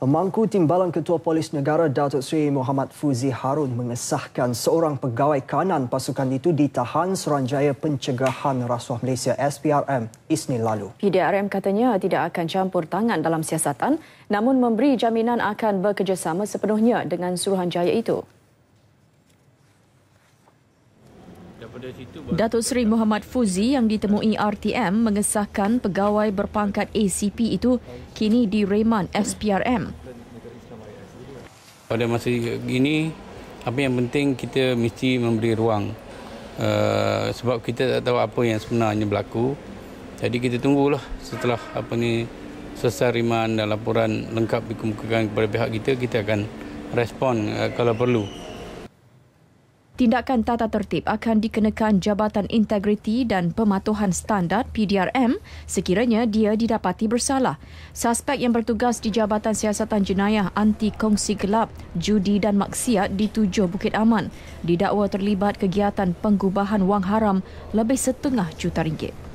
Pemangku Timbalan Ketua Polis Negara Datuk Seri Muhammad Fuzi Harun mengesahkan seorang pegawai kanan pasukan itu ditahan Seranjaya Pencegahan Rasuah Malaysia SPRM Isnin lalu. PDRM katanya tidak akan campur tangan dalam siasatan namun memberi jaminan akan bekerjasama sepenuhnya dengan Suruhanjaya itu. Datuk Seri Muhammad Fuzi yang ditemui RTM mengesahkan pegawai berpangkat ACP itu kini direman SPRM. Pada masa ini, apa yang penting kita mesti memberi ruang uh, sebab kita tak tahu apa yang sebenarnya berlaku. Jadi kita tunggulah setelah apa ni selesai riman dan laporan lengkap dikemukakan kepada pihak kita, kita akan respon uh, kalau perlu tindakan tata tertib akan dikenakan Jabatan Integriti dan Pematuhan Standard PDRM sekiranya dia didapati bersalah. Suspek yang bertugas di Jabatan Siasatan Jenayah Anti Kongsi Gelap, Judi dan Maksiat di Tujuh Bukit Aman didakwa terlibat kegiatan penggubahan wang haram lebih setengah juta ringgit.